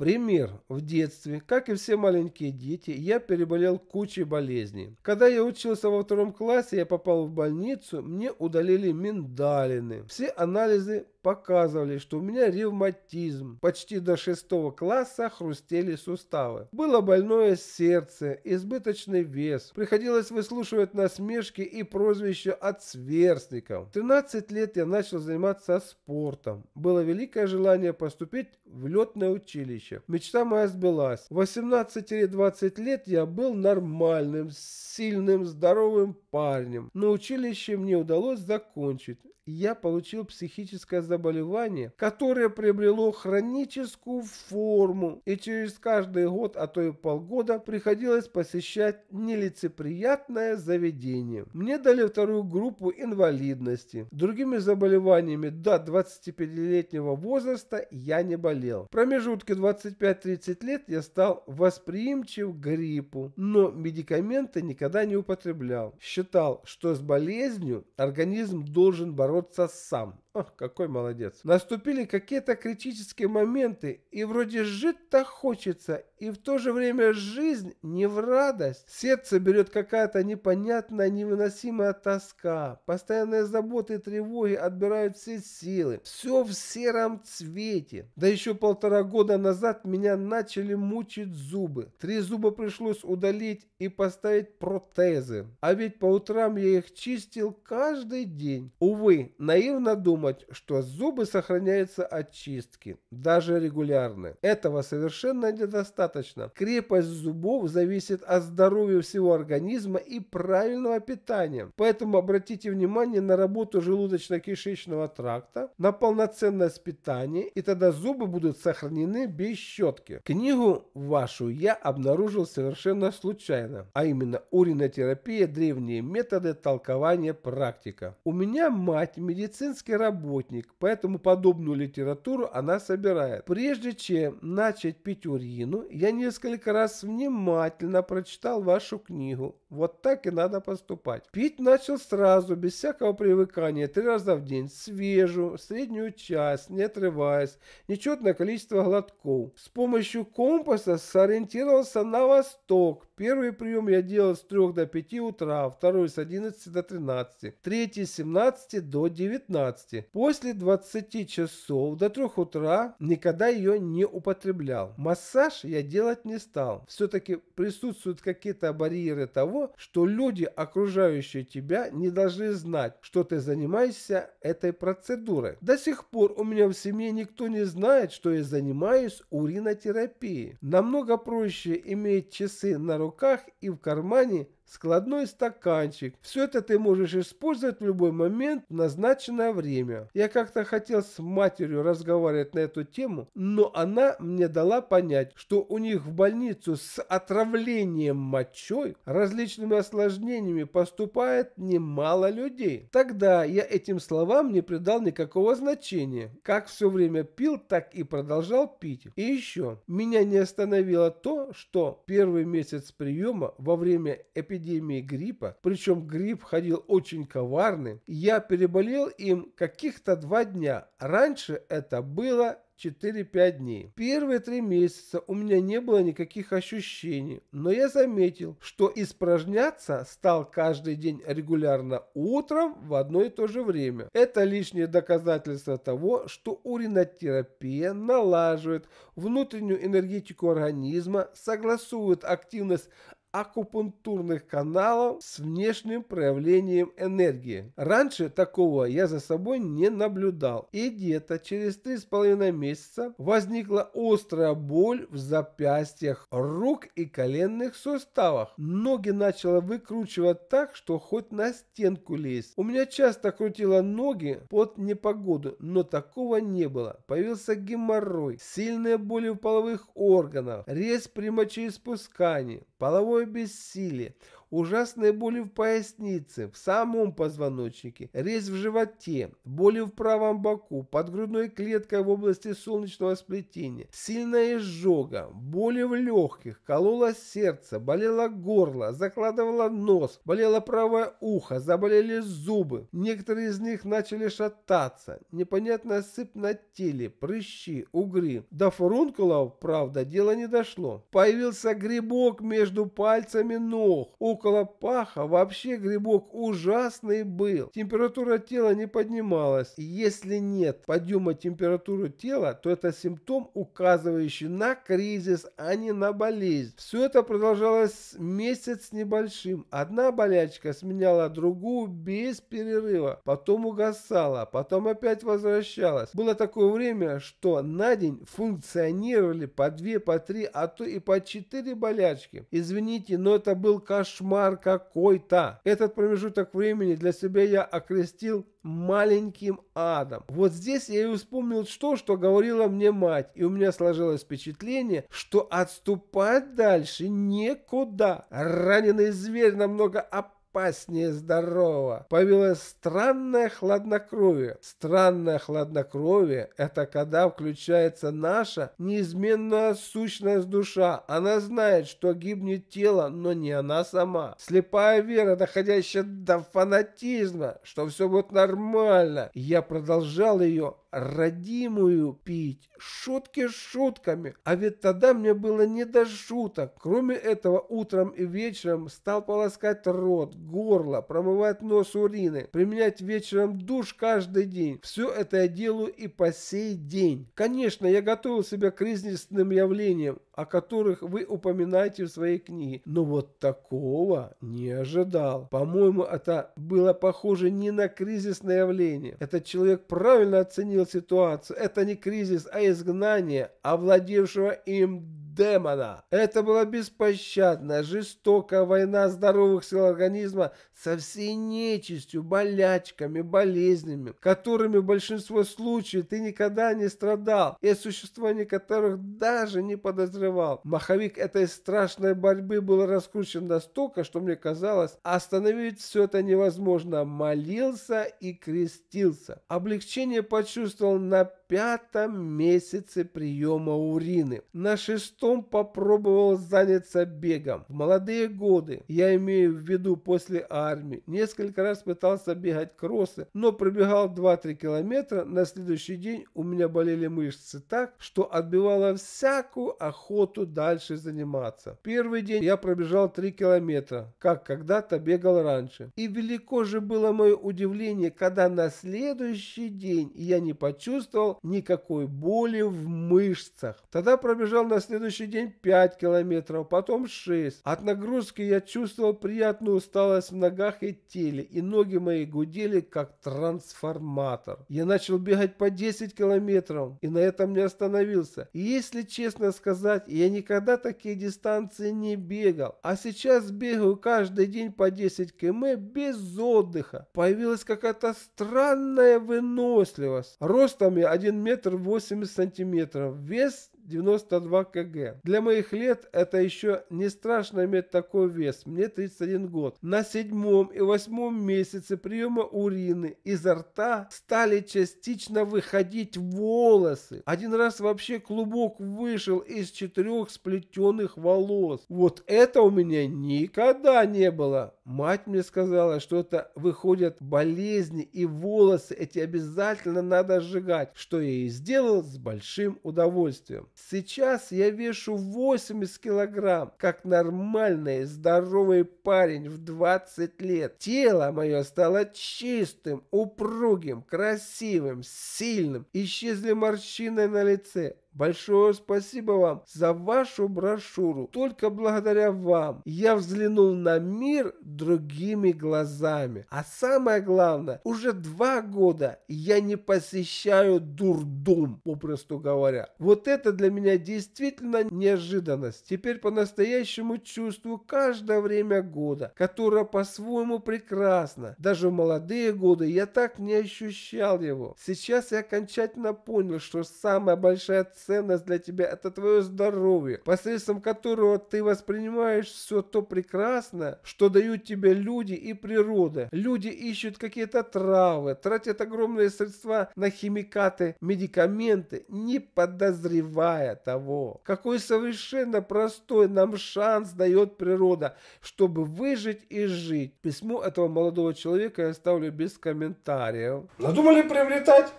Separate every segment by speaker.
Speaker 1: Пример. В детстве, как и все маленькие дети, я переболел кучей болезней. Когда я учился во втором классе, я попал в больницу, мне удалили миндалины. Все анализы показывали, что у меня ревматизм. Почти до шестого класса хрустели суставы. Было больное сердце, избыточный вес. Приходилось выслушивать насмешки и прозвище от сверстников. 13 лет я начал заниматься спортом. Было великое желание поступить в летное училище. Мечта моя сбылась. В 18-20 лет я был нормальным, сильным, здоровым парнем. Но училище мне удалось закончить я получил психическое заболевание, которое приобрело хроническую форму, и через каждый год, а то и полгода, приходилось посещать нелицеприятное заведение. Мне дали вторую группу инвалидности. Другими заболеваниями до 25-летнего возраста я не болел. В промежутке 25-30 лет я стал восприимчив к гриппу, но медикаменты никогда не употреблял. Считал, что с болезнью организм должен бороться бороться сам, Ох, какой молодец. Наступили какие-то критические моменты, и вроде жить-то хочется, и в то же время жизнь не в радость. Сердце берет какая-то непонятная, невыносимая тоска. Постоянные заботы и тревоги отбирают все силы. Все в сером цвете. Да еще полтора года назад меня начали мучить зубы. Три зуба пришлось удалить и поставить протезы. А ведь по утрам я их чистил каждый день. Увы, наивно думаю, думать, что зубы сохраняются от чистки, даже регулярно. Этого совершенно недостаточно. Крепость зубов зависит от здоровья всего организма и правильного питания. Поэтому обратите внимание на работу желудочно-кишечного тракта, на полноценное питание, и тогда зубы будут сохранены без щетки. Книгу вашу я обнаружил совершенно случайно, а именно уринотерапия, древние методы толкования практика. У меня мать медицинский работник работник, поэтому подобную литературу она собирает. Прежде чем начать пить урину, я несколько раз внимательно прочитал вашу книгу. Вот так и надо поступать. Пить начал сразу, без всякого привыкания, три раза в день, свежую, среднюю часть, не отрываясь, нечетное количество глотков. С помощью компаса сориентировался на восток. Первый прием я делал с 3 до 5 утра, второй с 11 до 13, третий с 17 до 19. После 20 часов до 3 утра никогда ее не употреблял. Массаж я делать не стал. Все-таки присутствуют какие-то барьеры того, что люди, окружающие тебя, не должны знать, что ты занимаешься этой процедурой. До сих пор у меня в семье никто не знает, что я занимаюсь уринотерапией. Намного проще иметь часы на руках и в кармане, складной стаканчик. Все это ты можешь использовать в любой момент в назначенное время. Я как-то хотел с матерью разговаривать на эту тему, но она мне дала понять, что у них в больницу с отравлением мочой, различными осложнениями поступает немало людей. Тогда я этим словам не придал никакого значения. Как все время пил, так и продолжал пить. И еще, меня не остановило то, что первый месяц приема во время эпидемии эпидемии гриппа, причем грипп ходил очень коварным, я переболел им каких-то два дня. Раньше это было 4-5 дней. Первые три месяца у меня не было никаких ощущений, но я заметил, что испражняться стал каждый день регулярно утром в одно и то же время. Это лишнее доказательство того, что уринотерапия налаживает внутреннюю энергетику организма, согласует активность акупунктурных каналов с внешним проявлением энергии. Раньше такого я за собой не наблюдал. И где-то через 3,5 месяца возникла острая боль в запястьях, рук и коленных суставах. Ноги начала выкручивать так, что хоть на стенку лезть. У меня часто крутило ноги под непогоду, но такого не было. Появился геморрой, сильные боли в половых органах, рез при мочеиспускании половое бессилие, ужасные боли в пояснице, в самом позвоночнике, резь в животе, боли в правом боку, под грудной клеткой в области солнечного сплетения, сильная изжога, боли в легких, кололо сердце, болело горло, закладывало нос, болело правое ухо, заболели зубы. Некоторые из них начали шататься, непонятная сыпь на теле, прыщи, угри. До фурункулов, правда, дело не дошло. Появился грибок между пальцами ног. У колопаха вообще грибок ужасный был. Температура тела не поднималась. если нет подъема температуры тела, то это симптом, указывающий на кризис, а не на болезнь. Все это продолжалось месяц небольшим. Одна болячка сменяла другую без перерыва. Потом угасала, потом опять возвращалась. Было такое время, что на день функционировали по 2, по 3, а то и по 4 болячки. Извините, но это был кошмар кошмар какой-то. Этот промежуток времени для себя я окрестил маленьким адом. Вот здесь я и вспомнил то, что говорила мне мать, и у меня сложилось впечатление, что отступать дальше некуда. Раненый зверь намного опаснее опаснее здорового. Появилось странное хладнокровие. Странное хладнокровие – это когда включается наша неизменная сущность душа. Она знает, что гибнет тело, но не она сама. Слепая вера, доходящая до фанатизма, что все будет нормально. Я продолжал ее, родимую пить. Шутки с шутками. А ведь тогда мне было не до шуток. Кроме этого, утром и вечером стал полоскать рот, горло, промывать нос урины, применять вечером душ каждый день. Все это я делаю и по сей день. Конечно, я готовил себя к кризисным явлениям, о которых вы упоминаете в своей книге. Но вот такого не ожидал. По-моему, это было похоже не на кризисное явление. Этот человек правильно оценил ситуацию. Это не кризис, а изгнание, овладевшего им демона. Это была беспощадная, жестокая война здоровых сил организма со всей нечистью, болячками, болезнями, которыми в большинстве случаев ты никогда не страдал и о существовании которых даже не подозревал. Маховик этой страшной борьбы был раскручен настолько, что мне казалось, остановить все это невозможно. Молился и крестился. Облегчение почувствовал на пятом месяце приема урины. На шестом попробовал заняться бегом. В молодые годы, я имею в виду после армии, несколько раз пытался бегать кроссы, но пробегал 2-3 километра. На следующий день у меня болели мышцы так, что отбивало всякую охоту дальше заниматься. Первый день я пробежал 3 километра, как когда-то бегал раньше. И велико же было мое удивление, когда на следующий день я не почувствовал, никакой боли в мышцах. Тогда пробежал на следующий день 5 километров, потом 6. От нагрузки я чувствовал приятную усталость в ногах и теле, и ноги мои гудели, как трансформатор. Я начал бегать по 10 километров, и на этом не остановился. И если честно сказать, я никогда такие дистанции не бегал, а сейчас бегаю каждый день по 10 км без отдыха. Появилась какая-то странная выносливость. Ростом я 1 1 метр 80 сантиметров. Вес 92 кг. Для моих лет это еще не страшно иметь такой вес. Мне 31 год. На седьмом и восьмом месяце приема урины изо рта стали частично выходить волосы. Один раз вообще клубок вышел из четырех сплетенных волос. Вот это у меня никогда не было. Мать мне сказала, что это выходят болезни и волосы эти обязательно надо сжигать, что я и сделал с большим удовольствием. Сейчас я вешу 80 килограмм, как нормальный здоровый парень в 20 лет. Тело мое стало чистым, упругим, красивым, сильным. Исчезли морщины на лице. Большое спасибо вам за вашу брошюру. Только благодаря вам я взглянул на мир другими глазами. А самое главное, уже два года я не посещаю Дурдом, попросту говоря. Вот это для меня действительно неожиданность. Теперь по-настоящему чувствую каждое время года, которое по-своему прекрасно. Даже в молодые годы я так не ощущал его. Сейчас я окончательно понял, что самая большая цель ценность для тебя – это твое здоровье, посредством которого ты воспринимаешь все то прекрасное, что дают тебе люди и природа. Люди ищут какие-то травы, тратят огромные средства на химикаты, медикаменты, не подозревая того, какой совершенно простой нам шанс дает природа, чтобы выжить и жить. Письмо этого молодого человека я оставлю без комментариев. Надумали приобретать?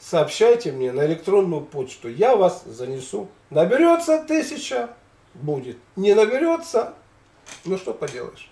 Speaker 1: сообщайте мне на электронную почту, я вас занесу. Наберется тысяча, будет. Не наберется, ну что поделаешь.